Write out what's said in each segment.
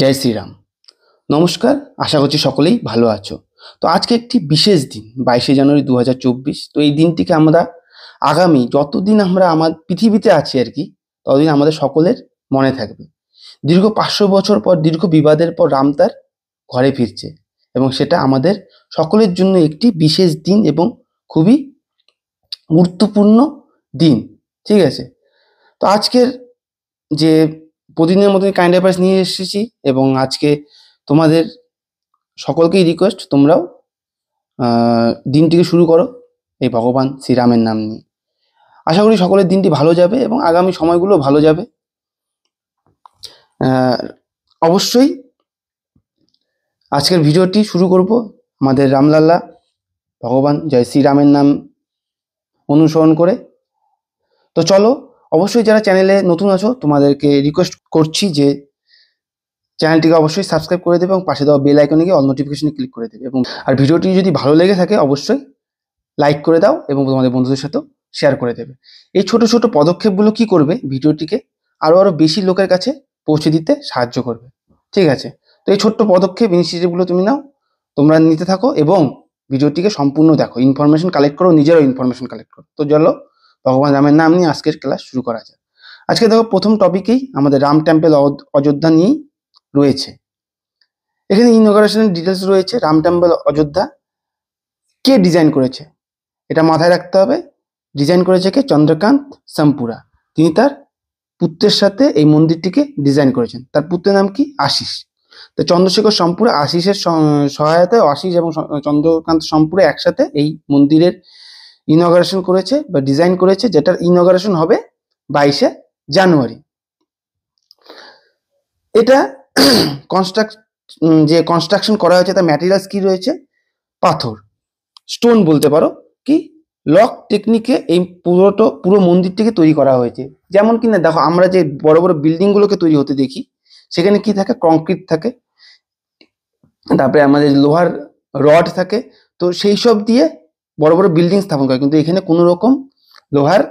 জয় শ্রীরাম নমস্কার আশা করছি সকলেই ভালো আছো তো আজকে একটি বিশেষ দিন বাইশে জানুয়ারি দু তো এই দিনটিকে আমরা আগামী যতদিন আমরা আমার পৃথিবীতে আছি আর কি ততদিন আমাদের সকলের মনে থাকবে দীর্ঘ পাঁচশো বছর পর দীর্ঘ বিবাদের পর রাম তার ঘরে ফিরছে এবং সেটা আমাদের সকলের জন্য একটি বিশেষ দিন এবং খুবই গুরুত্বপূর্ণ দিন ঠিক আছে তো আজকের যে প্রতিদিনের মতোই কাইন্ড অ্যাপার্স নিয়ে এসেছি এবং আজকে তোমাদের সকলকেই রিকোয়েস্ট তোমরাও দিনটিকে শুরু করো এই ভগবান শ্রীরামের নাম নিয়ে আশা করি সকলের দিনটি ভালো যাবে এবং আগামী সময়গুলো ভালো যাবে অবশ্যই আজকের ভিডিওটি শুরু করব আমাদের রামলাল্লা ভগবান জয় শ্রীরামের নাম অনুসরণ করে তো চলো অবশ্যই যারা চ্যানেলে নতুন আছো তোমাদেরকে রিকোয়েস্ট করছি যে চ্যানেলটিকে অবশ্যই সাবস্ক্রাইব করে দেবে এবং পাশে দেওয়া বেল আইকনে গিয়ে অল নোটিফিকেশনে ক্লিক করে দেবে এবং আর ভিডিওটি যদি ভালো লেগে থাকে অবশ্যই লাইক করে দাও এবং তোমাদের বন্ধুদের সাথেও শেয়ার করে দেবে এই ছোট ছোট পদক্ষেপগুলো কি করবে ভিডিওটিকে আরও আরও বেশি লোকের কাছে পৌঁছে দিতে সাহায্য করবে ঠিক আছে তো এই ছোট্ট পদক্ষেপ ইনিশিয়েটিভগুলো তুমি নাও তোমরা নিতে থাকো এবং ভিডিওটিকে সম্পূর্ণ দেখো ইনফরমেশন কালেক্ট করো নিজেরও ইনফরমেশন কালেক্ট করো তো চলো ভগবান রামের নাম নিয়ে আজকের ক্লাস শুরু করা যায় আজকে দেখো প্রথম টপিকেই আমাদের রাম টেম্পল অযোধ্যা নিয়ে রয়েছে এখানে ইনগ্রেশনের ডিটেলস রয়েছে রাম টেম্পল অযোধ্যা কে ডিজাইন করেছে এটা মাথায় রাখতে হবে ডিজাইন করেছে কে চন্দ্রকান্ত সম্পুরা তিনি তার পুত্রের সাথে এই মন্দিরটিকে ডিজাইন করেছেন তার পুত্রের নাম কি আশিস তো চন্দ্রশেখর সম্পুরা আশিসের সহায়তায় আশিস এবং চন্দ্রকান্ত সম্পুরা একসাথে এই মন্দিরের ইনগারেশন করেছে বা ডিজাইন করেছে যেটার ইনগারেশন হবে বাইশে জানুয়ারি এটা কনস্ট্রাক্ট যে কনস্ট্রাকশন করা হয়েছে তার ম্যাটেরিয়ালস কি রয়েছে পাথর স্টোন বলতে পারো কি লক টেকনিকে এই পুরোটো পুরো মন্দিরটিকে তৈরি করা হয়েছে যেমন কি না দেখো আমরা যে বড় বড় বিল্ডিংগুলোকে তৈরি হতে দেখি সেখানে কি থাকে কংক্রিট থাকে তারপরে আমাদের লোহার রড থাকে তো সেই সব দিয়ে বড় বড় বিল্ডিং স্থাপন করে কিন্তু এখানে কোনো রকম লোহার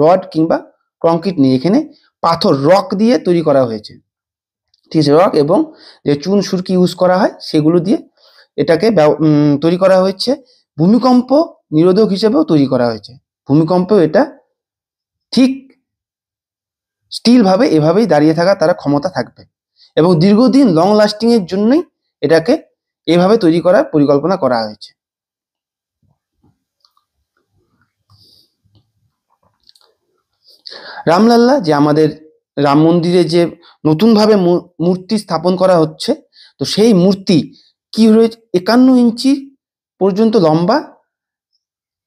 রড কিংবা কংক্রিট নেই এখানে পাথর রক দিয়ে তৈরি করা হয়েছে ঠিক আছে রক এবং যে চুন সুরকি ইউজ করা হয় সেগুলো দিয়ে এটাকে তৈরি করা হয়েছে ভূমিকম্প নিরোধক হিসেবেও তৈরি করা হয়েছে ভূমিকম্প এটা ঠিক স্টিলভাবে এভাবেই দাঁড়িয়ে থাকা তারা ক্ষমতা থাকবে এবং দীর্ঘদিন লং লাস্টিংয়ের জন্যই এটাকে এভাবে তৈরি করার পরিকল্পনা করা হয়েছে রামলাল্লা যে আমাদের রাম মন্দিরে যে নতুনভাবে মূর্তি স্থাপন করা হচ্ছে তো সেই মূর্তি কি রয়েছে একান্ন ইঞ্চি পর্যন্ত লম্বা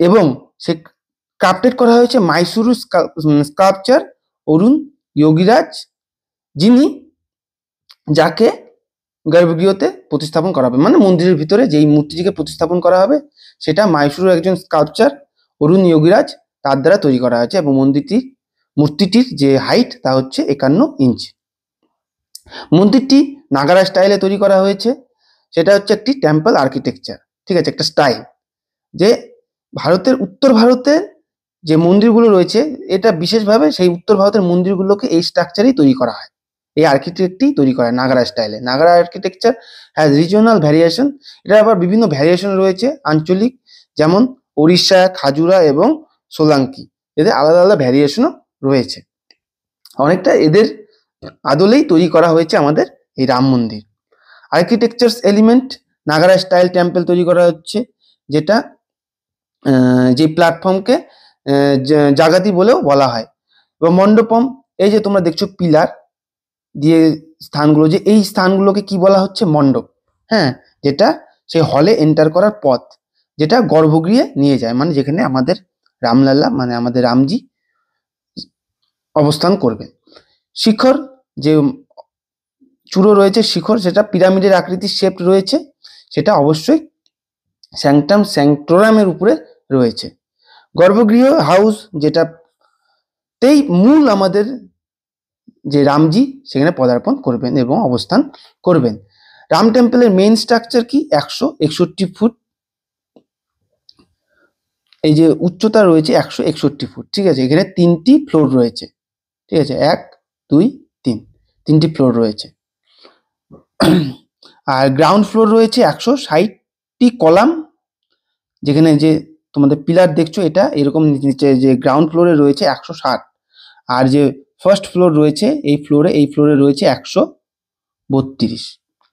এবং সে ক্রাফটেড করা হয়েছে মাইসুরু স্কাল্পচার অরুণ যোগীরাজ যিনি যাকে গর্ভগৃহতে প্রতিস্থাপন করা হবে মানে মন্দিরের ভিতরে যেই মূর্তিটিকে প্রতিস্থাপন করা হবে সেটা মাইসুরুর একজন স্কাল্পচার অরুণ যোগীরাজ তার দ্বারা তৈরি করা হয়েছে এবং মন্দিরটি মূর্তিটির যে হাইট তা হচ্ছে একান্ন ইঞ্চ মন্দিরটি নাগারা স্টাইলে তৈরি করা হয়েছে সেটা হচ্ছে একটি টেম্পল আর্কিটেকচার ঠিক আছে একটা স্টাইল যে ভারতের উত্তর ভারতের যে মন্দিরগুলো রয়েছে এটা বিশেষভাবে সেই উত্তর ভারতের মন্দিরগুলোকে এই স্ট্রাকচারেই তৈরি করা হয় এই আর্কিটেক্টই তৈরি করা হয় নাগারা স্টাইলে Nagara architecture has regional variation এটা আবার বিভিন্ন ভ্যারিয়েশন রয়েছে আঞ্চলিক যেমন ওড়িশা খাজুরা এবং সোলাঙ্কি এদের আলাদা আলাদা ভ্যারিয়েশনও রয়েছে অনেকটা এদের আদলেই তৈরি করা হয়েছে আমাদের এই রাম মন্দির architecture's element Nagara style temple তৈরি করা হচ্ছে যেটা যে প্ল্যাটফর্মকে জাগাতি বলেও বলা হয় এবং মণ্ডপম এই যে তোমরা দেখছো পিলার দিয়ে স্থানগুলো যে এই স্থানগুলোকে কি বলা হচ্ছে মণ্ডপ হ্যাঁ যেটা সেই হলে এন্টার করার পথ যেটা গর্ভগৃহে নিয়ে যায় মানে যেখানে আমাদের রামলাল্লা মানে আমাদের রামজি অবস্থান করবে শিখর যে চূড়ো রয়েছে শিখর সেটা পিরামিডের আকৃতির শেপ রয়েছে সেটা অবশ্যই স্যাংটাম স্যাংটোরামের উপরে রয়েছে গর্ভগৃহ হাউস যেটা তেই মূল আমাদের যে রামজি সেখানে পদার্পণ করবেন এবং অবস্থান করবেন রাম টেম্পলের মেইন স্ট্রাকচার কি একশো একষট্টি ফুট এই যে উচ্চতা রয়েছে একশো একষট্টি ফুট ঠিক আছে এখানে তিনটি ফ্লোর রয়েছে ঠিক আছে এক দুই তিন তিনটি ফ্লোর রয়েছে আর গ্রাউন্ড ফ্লোর রয়েছে একশো ষাটটি কলাম যেখানে যে তোমাদের পিলার দেখছো এটা এরকম নিচে যে গ্রাউন্ড ফ্লোরে রয়েছে একশো ষাট আর যে ফার্স্ট ফ্লোর রয়েছে এই ফ্লোরে এই ফ্লোরে রয়েছে একশো বত্রিশ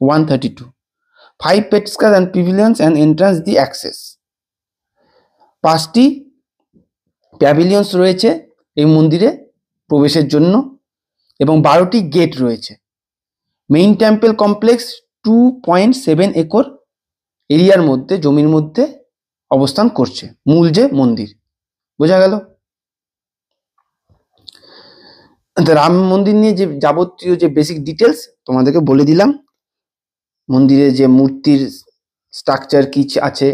ওয়ান থার্টি টু ফাইভ পেটস্কার and pavilions and entrance the access পাঁচটি প্যাভিলিয়ন্স রয়েছে এই মন্দিরে প্রবেশের জন্য এবং বারোটি গেট রয়েছে main temple complex two point seven acre এরিয়ার মধ্যে জমির মধ্যে অবস্থান করছে মূল যে মন্দির বোঝা গেল রাম মন্দির নিয়ে যে যাবতীয় যে বেসিক ডিটেলস তোমাদেরকে বলে দিলাম মন্দিরে যে মূর্তির স্ট্রাকচার কি আছে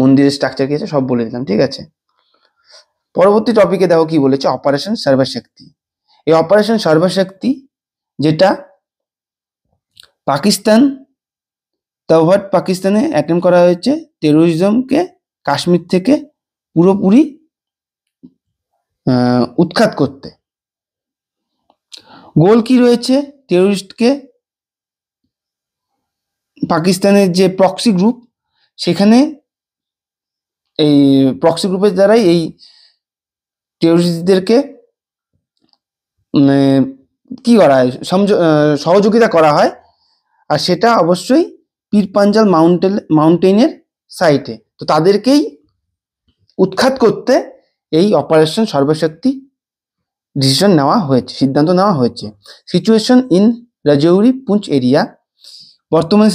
মন্দিরের স্ট্রাকচার কি আছে সব বলে দিলাম ঠিক আছে পরবর্তী টপিকে দেখো কি বলেছে অপারেশন সর্বশক্তি এই অপারেশন সর্বশক্তি যেটা পাকিস্তান তওয়াট পাকিস্তানে অ্যাটেম্প করা হয়েছে টেরোরিজমকে কাশ্মীর থেকে পুরোপুরি উৎখাত করতে গোল কি রয়েছে টেরোরিস্টকে পাকিস্তানের যে প্রক্সি গ্রুপ সেখানে এই প্রক্সি গ্রুপের দ্বারাই এই টেরোরিস্টদেরকে মানে, কি করা হয় সহযোগিতা করা হয় আর সেটা অবশ্যই পীরপাঞ্জাল মাউন্টেন মাউন্টেনের সাইটে তো তাদেরকেই উৎখাত করতে এই অপারেশন সর্বশক্তি ডিসিশন নেওয়া হয়েছে সিদ্ধান্ত নেওয়া হয়েছে situation in Rajouri Poonch area বর্তমানে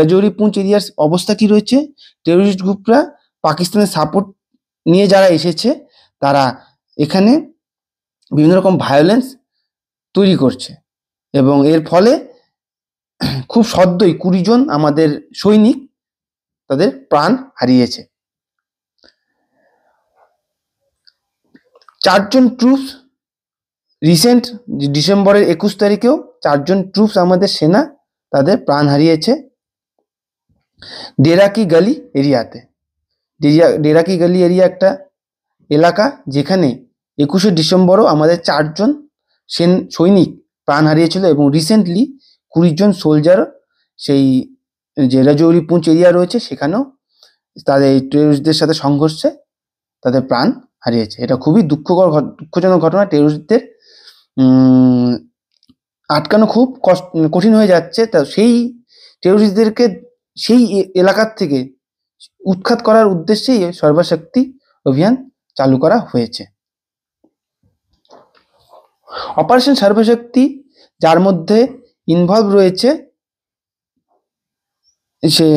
রাজৌরি পুঞ্চ এরিয়ার অবস্থা কি রয়েছে টেরোরিস্ট গ্রুপরা পাকিস্তানের সাপোর্ট নিয়ে যারা এসেছে তারা এখানে বিভিন্ন রকম ভায়োলেন্স তৈরি করছে এবং এর ফলে খুব সদ্যই কুড়িজন আমাদের সৈনিক তাদের প্রাণ হারিয়েছে চারজন ট্রুপস রিসেন্ট ডিসেম্বরের একুশ তারিখেও চারজন ট্রুপস আমাদের সেনা তাদের প্রাণ হারিয়েছে ডেরাকি গালি এরিয়াতে ডেরাকি গালি এরিয়া একটা এলাকা যেখানে একুশে ডিসেম্বরও আমাদের চারজন সেন সৈনিক প্রাণ হারিয়েছিল এবং রিসেন্টলি কুড়িজন সোলজার সেই যে রাজৌরি পুঞ্চ এরিয়া রয়েছে সেখানেও তাদের টেরোরিস্টদের সাথে সংঘর্ষে তাদের প্রাণ হারিয়েছে এটা খুবই দুঃখকর দুঃখজনক ঘটনা টেরোরিস্টদের আটকানো খুব কঠিন হয়ে যাচ্ছে তা সেই টেরোরিস্টদেরকে সেই এলাকার থেকে উৎখাত করার উদ্দেশ্যেই সর্বশক্তি অভিযান চালু করা হয়েছে অপারেশন সর্বশক্তি যার মধ্যে ইনভলভ রয়েছে সে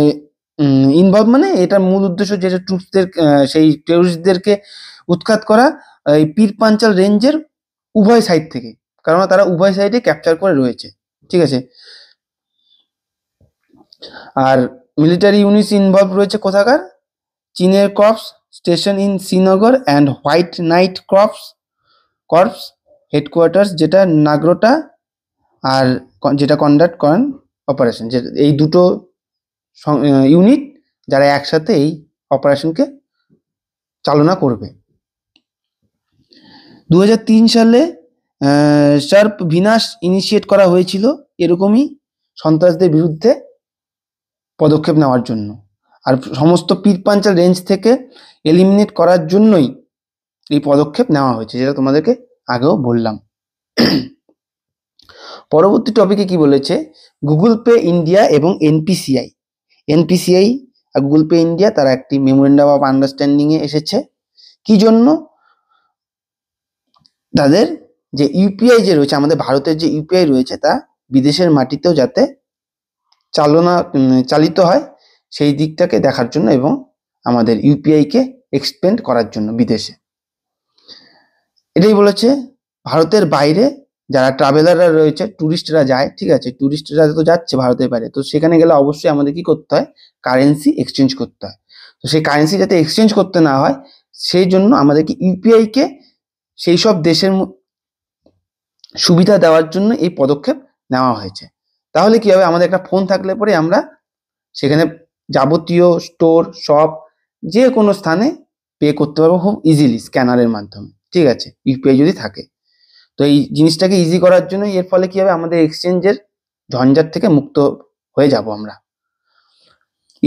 ইনভলভ মানে এটার মূল উদ্দেশ্য যেটা ট্রুপসদের সেই টেরোরিস্টদেরকে উৎখাত করা এই পীরপাঞ্চাল রেঞ্জের উভয় সাইড থেকে কারণ তারা উভয় সাইডে ক্যাপচার করে রয়েছে ঠিক আছে আর মিলিটারি ইউনিটস ইনভলভ রয়েছে কোথাকার চীনের crops station in Srinagar and white knight crops corps headquarters যেটা নাগরোটা আর যেটা কন্ডাক্ট করেন অপারেশন যে এই দুটো ইউনিট যারা একসাথে এই অপারেশনকে চালনা করবে দু সালে শার্প বিনাশ ইনিশিয়েট করা হয়েছিল এরকমই সন্ত্রাসদের বিরুদ্ধে পদক্ষেপ নেওয়ার জন্য আর সমস্ত পিট পাঞ্চাল রেঞ্জ থেকে এলিমিনেট করার জন্যই এই পদক্ষেপ নেওয়া হয়েছে যেটা তোমাদেরকে আগেও বললাম পরবর্তী টপিকে কি বলেছে গুগল পে ইন্ডিয়া এবং এনপিসিআই এনপিসিআই আর গুগল পে ইন্ডিয়া তারা একটি মেমোরেন্ডাম অফ আন্ডারস্ট্যান্ডিংয়ে এসেছে কি জন্য তাদের যে ইউপিআই যে রয়েছে আমাদের ভারতের যে ইউপিআই রয়েছে তা বিদেশের মাটিতেও যাতে চালনা চালিত হয় সেই দিকটাকে দেখার জন্য এবং আমাদের ইউপিআইকে এক্সপেন্ড করার জন্য বিদেশে এটাই বলেছে ভারতের বাইরে যারা ট্রাভেলাররা রয়েছে ট্যুরিস্টরা যায় ঠিক আছে ট্যুরিস্টরা তো যাচ্ছে ভারতের বাইরে তো সেখানে গেলে অবশ্যই আমাদের কি করতে হয় কারেন্সি এক্সচেঞ্জ করতে হয় তো সেই কারেন্সি যাতে এক্সচেঞ্জ করতে না হয় সেই জন্য আমাদেরকে ইউপিআইকে সেই সব দেশের সুবিধা দেওয়ার জন্য এই পদক্ষেপ নেওয়া হয়েছে তাহলে কি হবে আমাদের একটা ফোন থাকলে পরে আমরা সেখানে যাবতীয় স্টোর শপ যে কোনো স্থানে পে করতে পারবো খুব ইজিলি স্ক্যানারের মাধ্যমে ঠিক আছে ইউপিআই যদি থাকে তো এই জিনিসটাকে ইজি করার জন্য এর ফলে কি হবে আমাদের এক্সচেঞ্জের ঝঞ্ঝাট থেকে মুক্ত হয়ে যাব আমরা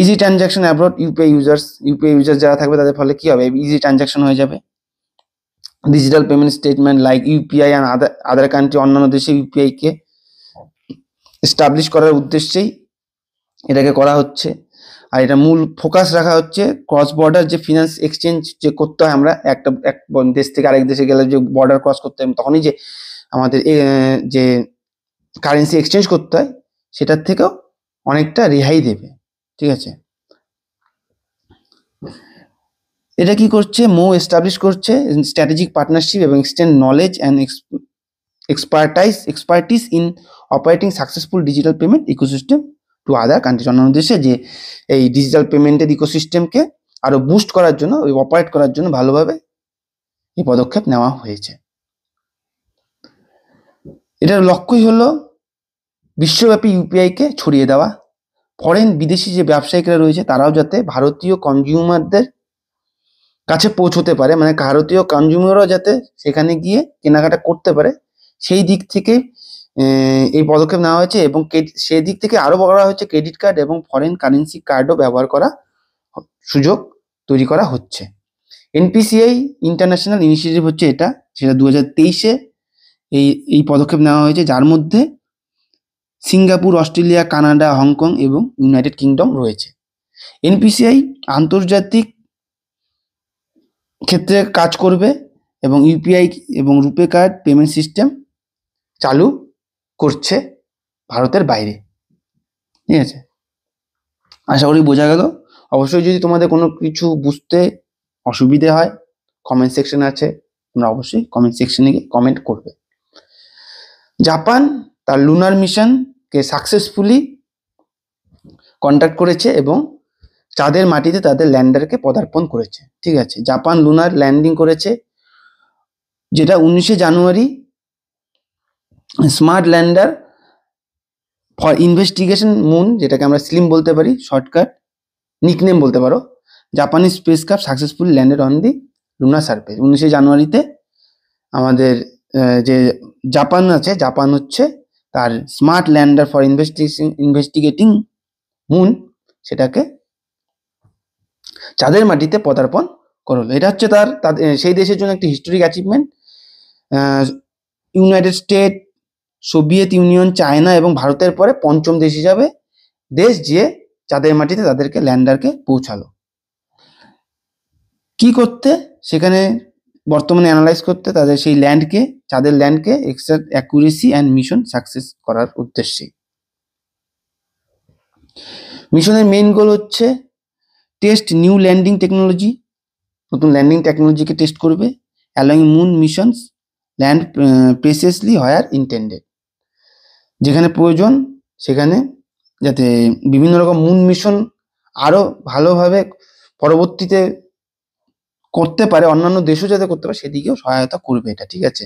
easy transaction abroad UPI users UPI user যারা থাকবে তাদের ফলে কি হবে ইজি ট্রানজাকশন হয়ে যাবে digital payment statement like UPI and other country অন্যান্য দেশে ইউপিআইকে এস্টাবলিশ করার উদ্দেশ্যেই এটাকে করা হচ্ছে আর এটা মূল ফোকাস রাখা হচ্ছে ক্রস বর্ডার যে ফিনান্স এক্সচেঞ্জ যে করতে হয় আমরা একটা এক দেশ থেকে আরেক দেশে গেলে যে বর্ডার ক্রস করতে হয় তখনই যে আমাদের যে কারেন্সি এক্সচেঞ্জ করতে হয় সেটার থেকেও অনেকটা রেহাই দেবে ঠিক আছে এটা কি করছে মো এস্টাবলিশ করছে স্ট্র্যাটেজিক পার্টনারশিপ এবং extend knowledge and expertise expertise in operating successful digital payment ecosystem to other countries অন্যান্য দেশে যে এই ডিজিটাল পেমেন্টের ইকোসিস্টেমকে আরও বুস্ট করার জন্য ওই অপারেট করার জন্য ভালোভাবে এই পদক্ষেপ নেওয়া হয়েছে এটার লক্ষ্যই হল বিশ্বব্যাপী ইউপিআইকে ছড়িয়ে দেওয়া ফরেন বিদেশি যে ব্যবসায়িকরা রয়েছে তারাও যাতে ভারতীয় কনজিউমারদের কাছে পৌঁছতে পারে মানে ভারতীয় কনজিউমাররাও যাতে সেখানে গিয়ে কেনাকাটা করতে পারে সেই দিক থেকে এই পদক্ষেপ নেওয়া হয়েছে এবং সেদিক থেকে আরও বলা হচ্ছে ক্রেডিট কার্ড এবং ফরেন কারেন্সি কার্ডও ব্যবহার করা সুযোগ তৈরি করা হচ্ছে এনপিসিআই ইন্টারন্যাশনাল ইনিশিয়েটিভ হচ্ছে এটা সেটা দু হাজার তেইশে এই এই পদক্ষেপ নেওয়া হয়েছে যার মধ্যে সিঙ্গাপুর অস্ট্রেলিয়া কানাডা হংকং এবং ইউনাইটেড কিংডম রয়েছে এনপিসিআই আন্তর্জাতিক ক্ষেত্রে কাজ করবে এবং ইউপিআই এবং রুপে কার্ড পেমেন্ট সিস্টেম চালু করছে ভারতের বাইরে ঠিক আছে আশা করি বোঝা গেল অবশ্যই যদি তোমাদের কোনো কিছু বুঝতে অসুবিধে হয় কমেন্ট সেকশন আছে তোমরা অবশ্যই কমেন্ট সেকশনে গিয়ে কমেন্ট করবে জাপান তার লুনার মিশনকে সাকসেসফুলি কন্ট্যাক্ট করেছে এবং চাঁদের মাটিতে তাদের ল্যান্ডারকে পদার্পণ করেছে ঠিক আছে জাপান লুনার ল্যান্ডিং করেছে যেটা উনিশে জানুয়ারি smart lander for investigation moon যেটাকে আমরা স্লিম বলতে পারি শর্টকাট নিকনেম বলতে পারো Japanese space cup successful landed on the lunar surface উনিশে জানুয়ারিতে আমাদের যে জাপান আছে জাপান হচ্ছে তার smart lander for investigation investigating moon সেটাকে চাঁদের মাটিতে পদার্পণ করলো এটা হচ্ছে তার সেই দেশের জন্য একটি historic achievement United State Soviet Union China এবং ভারতের পরে পঞ্চম দেশ হিসাবে দেশ যে চাঁদের মাটিতে তাদেরকে ল্যান্ডারকে পৌঁছালো কি করতে সেখানে বর্তমানে অ্যানালাইজ করতে তাদের সেই ল্যান্ডকে চাঁদের ল্যান্ডকে extra accuracy and mission success করার উদ্দেশ্যে মিশনের মেইন গোল হচ্ছে টেস্ট নিউ ল্যান্ডিং টেকনোলজি নতুন ল্যান্ডিং টেকনোলজিকে টেস্ট করবে along moon missions land precisely where intended যেখানে প্রয়োজন সেখানে যাতে বিভিন্ন রকম মুন মিশন আরও ভালোভাবে পরবর্তীতে করতে পারে অন্যান্য দেশও যাতে করতে পারে সেদিকেও সহায়তা করবে এটা ঠিক আছে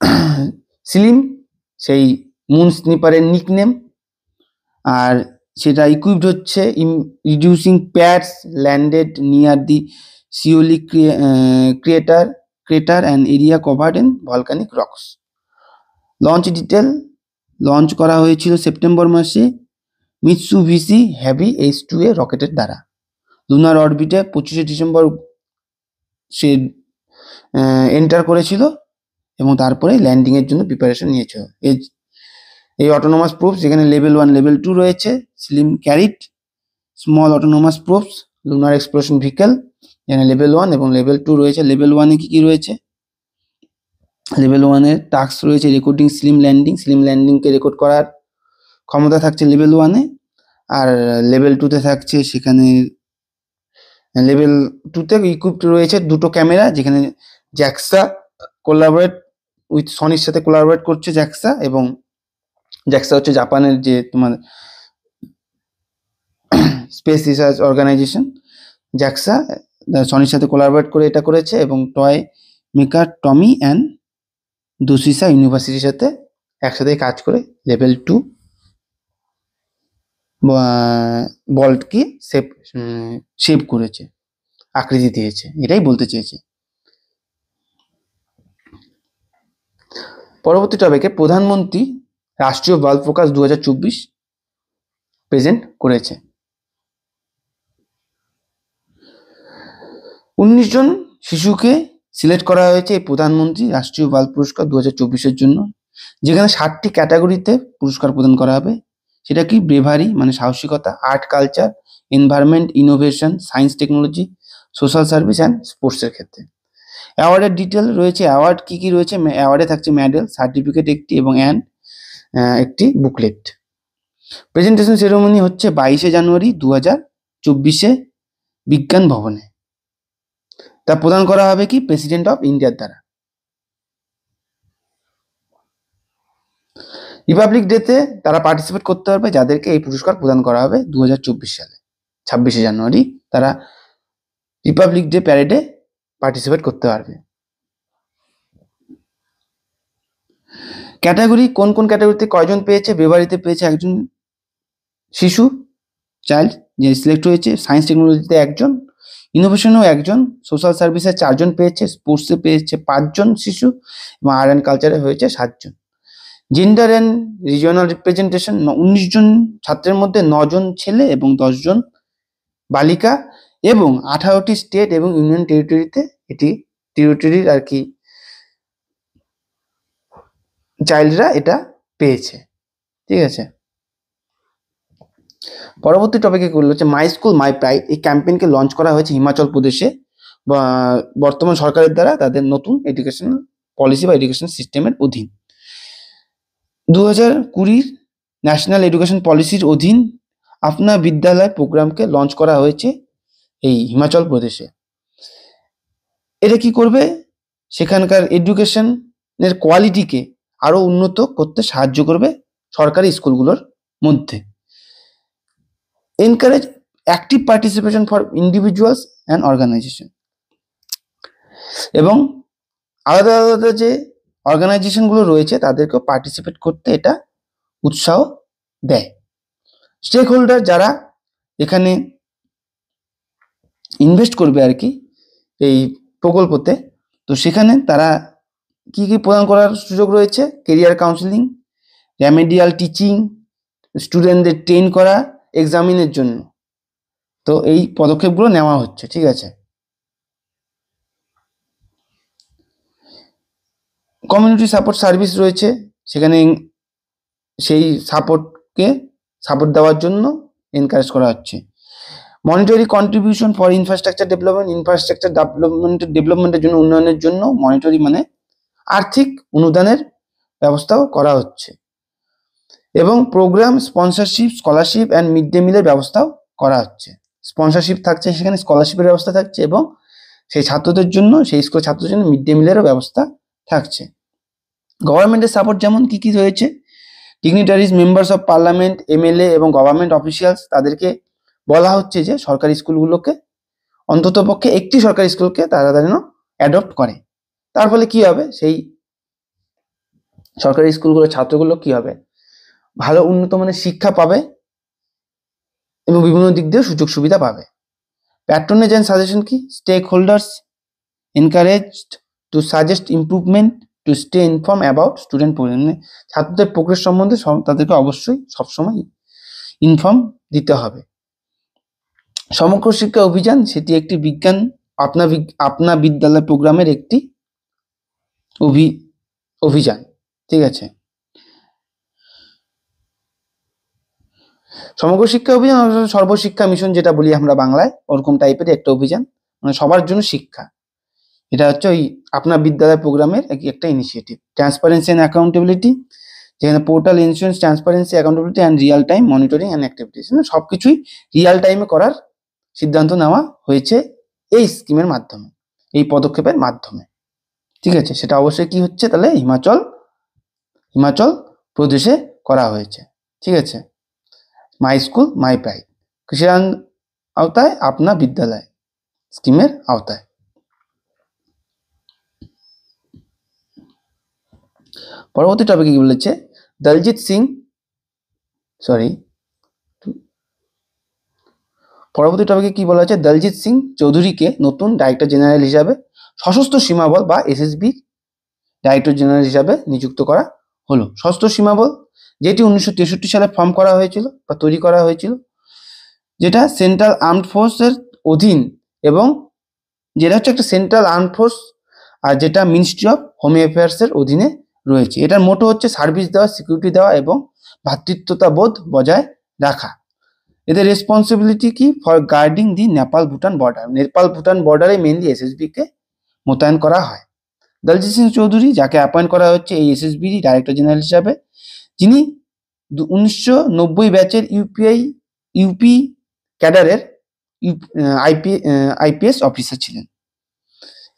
সিলিম সেই মুন স্নিপারের নিকনেম আর সেটা ইকুইপড হচ্ছে reducing pads landed near the Shioli creator crater and area covered in volcanic rocks launch detail launch করা হয়েছিল সেপ্টেম্বর মাসে Mitsubishi heavy H two A রকেটের দ্বারা লুনার অরবিটে পঁচিশে ডিসেম্বর সে এন্টার করেছিল এবং তারপরে ল্যান্ডিংয়ের জন্য প্রিপারেশন নিয়েছিল এই অটোনোমাস প্রুফস এখানে লেভেল ওয়ান লেভেল টু রয়েছে SLIM carried small autonomous probes lunar exploration vehicle এখানে লেভেল ওয়ান এবং লেভেল টু রয়েছে লেভেল ওয়ানে কী কী রয়েছে লেভেল ওয়ানের টাস্ক রয়েছে রেকর্ডিং স্লিম ল্যান্ডিং স্লিম ল্যান্ডিংকে রেকর্ড করার ক্ষমতা থাকছে লেভেল ওয়ানে আর লেভেল টুতে থাকছে সেখানে লেভেল টুতে ইকুইপড রয়েছে দুটো ক্যামেরা যেখানে জ্যাক্সা কোলাবোরেট উইথ সনির সাথে কোলাবোরেট করছে জ্যাক্সা এবং জ্যাক্সা হচ্ছে জাপানের যে তোমার স্পেস রিসার্চ অর্গানাইজেশন জ্যাক্সা সনির সাথে কোলাবরেট করে এটা করেছে এবং toy maker Tomy and Doshisha ইউনিভার্সিটির সাথে একসাথে কাজ করে লেভেল টু বল্টকে সেভ সেভ করেছে আকৃতি দিয়েছে এটাই বলতে চেয়েছে পরবর্তী টপিকে প্রধানমন্ত্রী রাষ্ট্রীয় বাল প্রকাশ দু প্রেজেন্ট করেছে উনিশ জন শিশুকে সিলেক্ট করা হয়েছে এই প্রধানমন্ত্রী রাষ্ট্রীয় বাল পুরস্কার দু হাজার জন্য যেখানে ষাটটি ক্যাটাগরিতে পুরস্কার প্রদান করা হবে সেটা কি ব্রেভারি মানে সাহসিকতা art culture environment innovation science technology social service and স্পোর্টসের ক্ষেত্রে অ্যাওয়ার্ডের ডিটেল রয়েছে অ্যাওয়ার্ড কী কী রয়েছে অ্যাওয়ার্ডে থাকছে মেডেল সার্টিফিকেট একটি এবং অ্যান্ড একটি বুকলেট প্রেজেন্টেশন সেরোমনি হচ্ছে বাইশে জানুয়ারি দু হাজার চব্বিশে বিজ্ঞান ভবনে তা প্রদান করা হবে কি প্রেসিডেন্ট অফ ইন্ডিয়ার দ্বারা রিপাবলিক ডেতে তারা পার্টিসিপেট করতে পারবে যাদেরকে এই পুরস্কার প্রদান করা হবে দু সালে ছাব্বিশে জানুয়ারি তারা রিপাবলিক ডে প্যারেডে পার্টিসিপেট করতে পারবে ক্যাটাগরি কোন কোন ক্যাটাগরিতে কয়জন পেয়েছে বেবারিতে পেয়েছে একজন শিশু চাইল্ড যে সিলেক্ট হয়েছে সায়েন্স টেকনোলজিতে একজন ইনোভেশনেও একজন সোশ্যাল সার্ভিসে চারজন পেয়েছে স্পোর্টসে পেয়েছে পাঁচজন শিশু এবং আর্ট অ্যান্ড কালচারে হয়েছে সাতজন জেন্ডার অ্যান্ড রিজিওনাল রিপ্রেজেন্টেশন উনিশ জন ছাত্রের মধ্যে নজন ছেলে এবং দশজন বালিকা এবং আঠারোটি স্টেট এবং ইউনিয়ন টেরিটরিতে এটি টেরিটরির আর কি চাইল্ডরা এটা পেয়েছে ঠিক আছে পরবর্তী টপিকে করলো হচ্ছে মাই স্কুল মাই প্রাইড এই ক্যাম্পেইনকে লঞ্চ করা হয়েছে হিমাচল প্রদেশে বর্তমান সরকারের দ্বারা তাদের নতুন এডুকেশন পলিসি বা এডুকেশন সিস্টেমের অধীন দু হাজার কুড়ির ন্যাশনাল এডুকেশন পলিসির অধীন আপনার বিদ্যালয় প্রোগ্রামকে লঞ্চ করা হয়েছে এই হিমাচল প্রদেশে এটা কি করবে সেখানকার এডুকেশনের কোয়ালিটিকে আরও উন্নত করতে সাহায্য করবে সরকারি স্কুলগুলোর মধ্যে encourage active participation for individuals and organization এবং আলাদা আলাদা যে অর্গানাইজেশনগুলো রয়েছে তাদেরকেও পার্টিসিপেট করতে এটা উৎসাহ দেয় স্টেক হোল্ডার যারা এখানে ইনভেস্ট করবে আর কি এই প্রকল্পতে তো সেখানে তারা কি কি প্রদান করার সুযোগ রয়েছে কেরিয়ার কাউন্সিলিং রেমেডিয়াল টিচিং স্টুডেন্টদের ট্রেন করা এক্সামিনের জন্য তো এই পদক্ষেপগুলো নেওয়া হচ্ছে ঠিক আছে কমিউনিটি সাপোর্ট সার্ভিস রয়েছে সেখানে সেই সাপোর্টকে সাপোর্ট দেওয়ার জন্য এনকারেজ করা হচ্ছে monetary contribution for infrastructure development infrastructure ডেভেলপমেন্টের ডেভেলপমেন্টের জন্য উন্নয়নের জন্য মনিটরি মানে আর্থিক অনুদানের ব্যবস্থাও করা হচ্ছে এবং programme sponsorship scholarship and mid day মিলের ব্যবস্থাও করা হচ্ছে স্পন্সরশিপ থাকছে সেখানে স্কলারশিপের ব্যবস্থা থাকছে এবং সেই ছাত্রদের জন্য সেই স্কুল ছাত্রদের জন্য মিড ডে মিলেরও ব্যবস্থা থাকছে গভর্নমেন্টের সাপোর্ট যেমন কি কি রয়েছে dignitaries members of parliament MLA এবং গভর্নমেন্ট অফিসিয়ালস তাদেরকে বলা হচ্ছে যে সরকারি স্কুলগুলোকে অন্ততপক্ষে একটি সরকারি স্কুলকে তারা যেন অ্যাডপ্ট করে তার ফলে কি হবে সেই সরকারি স্কুলগুলোর ছাত্রগুলো কি হবে ভালো উন্নত মানের শিক্ষা পাবে এবং বিভিন্ন দিক দিয়ে সুযোগ সুবিধা পাবে প্যাট্রনেজ অ্যান্ড সাজেশন কি stakeholders encouraged to suggest improvement to stay inform about student মানে ছাত্রদের প্রোগ্রেস সম্বন্ধে তাদেরকে অবশ্যই সবসময় ইনফর্ম দিতে হবে সমগ্র শিক্ষা অভিযান সেটি একটি বিজ্ঞান আপনা আপনা বিদ্যালয় প্রোগ্রামের একটি অভি অভিযান ঠিক আছে সমগ্র শিক্ষা অভিযান সর্বশিক্ষা মিশন যেটা বলি আমরা বাংলায় ওরকম টাইপের একটা অভিযান মানে সবার জন্য শিক্ষা এটা হচ্ছে ওই আপনার বিদ্যালয় প্রোগ্রামের একটা ইনিশিয়েটিভ ট্রান্সপারেন্সি অ্যান্ড অ্যাকাউন্টেবিলিটি যেখানে portal insurance transparency accountability and real time monitoring and activities সব কিছুই রিয়াল টাইমে করার সিদ্ধান্ত নেওয়া হয়েছে এই স্কিমের মাধ্যমে এই পদক্ষেপের মাধ্যমে ঠিক আছে সেটা অবশ্যই কি হচ্ছে তাহলে হিমাচল হিমাচল প্রদেশে করা হয়েছে ঠিক আছে মাই স্কুল মাই প্রাইড কৃষিরান আওতায় আপনা বিদ্যালয় স্কিমের আওতায় পরবর্তী টপিকে কি বলেছে দলজিৎ সিং সরি পরবর্তী টপিকে কি বলা হয়েছে দলজিৎ সিং চৌধুরীকে নতুন ডাইরেক্টর জেনারেল হিসাবে সশস্ত্র সীমাবল বা এসএসবি ডাইরেক্টর জেনারেল হিসাবে নিযুক্ত করা হলো সশস্ত্র সীমাবল যেটি উনিশশো সালে ফর্ম করা হয়েছিল বা তৈরি করা হয়েছিল যেটা সেন্ট্রাল আর্মড ফোর্সের অধীন এবং যেটা হচ্ছে একটা সেন্ট্রাল আর্ম ফোর্স আর যেটা মিনিস্ট্রি অফ হোম অ্যাফেয়ার্সের অধীনে রয়েছে এটার মোটো হচ্ছে সার্ভিস দেওয়া সিকিউরিটি দেওয়া এবং ভাতৃত্বতাবোধ বোধ বজায় রাখা এদের রেসপন্সিবিলিটি কি for guarding the Nepal Bhutan border Nepal Bhutan বর্ডারে মেনলি এসএসবিকে মোতায়েন করা হয় দলজিৎ সিং চৌধুরী যাকে অ্যাপয়েন্ট করা হচ্ছে এই এসএসবির ডাইরেক্টর জেনারেল হিসাবে যিনি উনিশশো ব্যাচের ইউপিআই ইউপি ক্যাডারের আইপি আইপিএস অফিসার ছিলেন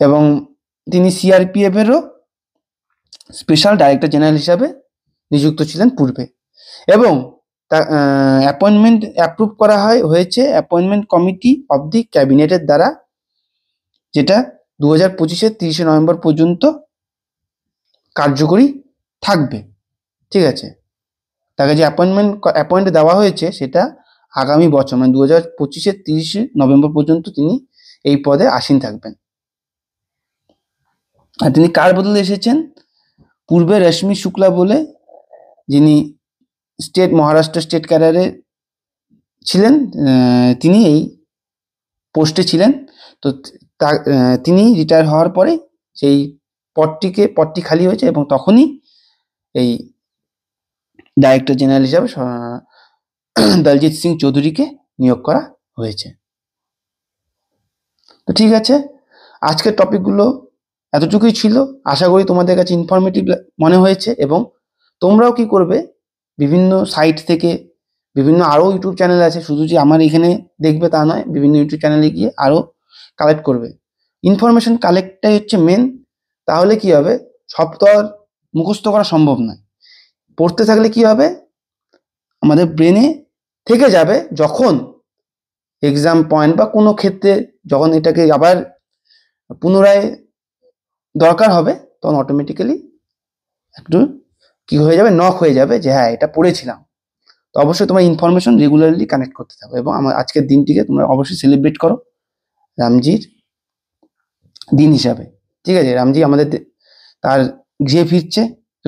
এবং তিনি সিআরপিএফেরও স্পেশাল ডাইরেক্টর জেনারেল হিসাবে নিযুক্ত ছিলেন পূর্বে এবং তা অ্যাপয়েন্টমেন্ট অ্যাপ্রুভ করা হয় হয়েছে অ্যাপয়েন্টমেন্ট কমিটি অব দি ক্যাবিনেটের দ্বারা যেটা দু হাজার পঁচিশের তিরিশে নভেম্বর পর্যন্ত কার্যকরী থাকবে ঠিক আছে তাকে যে অ্যাপয়েন্টমেন্ট অ্যাপয়েন্ট দেওয়া হয়েছে সেটা আগামী বছর মানে দু হাজার পঁচিশের তিরিশে নভেম্বর পর্যন্ত তিনি এই পদে আসীন থাকবেন আর তিনি কার বদলে এসেছেন পূর্বে রশ্মি শুক্লা বলে যিনি স্টেট মহারাষ্ট্র স্টেট ক্যাডারে ছিলেন তিনি এই পোস্টে ছিলেন তো তা তিনি রিটায়ার হওয়ার পরে সেই পদটিকে পদটি খালি হয়েছে এবং তখনই এই ডাইরেক্টর জেনারেল হিসাবে দলজিৎ সিং চৌধুরীকে নিয়োগ করা হয়েছে তো ঠিক আছে আজকের টপিকগুলো এতটুকুই ছিল আশা করি তোমাদের কাছে ইনফরমেটিভ মনে হয়েছে এবং তোমরাও কি করবে বিভিন্ন সাইট থেকে বিভিন্ন আরও ইউটিউব চ্যানেল আছে শুধু যে আমার এখানে দেখবে তা নয় বিভিন্ন ইউটিউব চ্যানেলে গিয়ে আরও কালেক্ট করবে ইনফরমেশন কালেক্টটাই হচ্ছে মেন তাহলে কি হবে সব তো আর মুখস্থ করা সম্ভব নয় পড়তে থাকলে কি হবে আমাদের ব্রেনে থেকে যাবে যখন এক্সাম পয়েন্ট বা কোনো ক্ষেত্রে যখন এটাকে আবার পুনরায় দরকার হবে তখন অটোমেটিক্যালি একটু কি হয়ে যাবে নক হয়ে যাবে যে হ্যাঁ এটা পড়েছিলাম তো অবশ্যই তোমার ইনফরমেশন রেগুলারলি কানেক্ট করতে থাকো এবং আমার আজকের দিনটিকে তোমরা অবশ্যই সেলিব্রেট করো রামজির দিন হিসাবে ঠিক আছে রামজি আমাদের তার গৃহে ফিরছে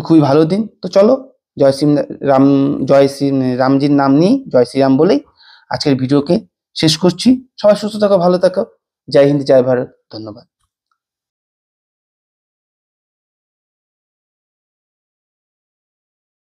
খুবই ভালো দিন তো চলো জয় শ্রী রাম জয় শ্রী রামজির নাম নিয়ে জয় শ্রীরাম বলেই আজকের ভিডিওকে শেষ করছি সবাই সুস্থ থাকো ভালো থাকো জয় হিন্দ জয় ভারত ধন্যবাদ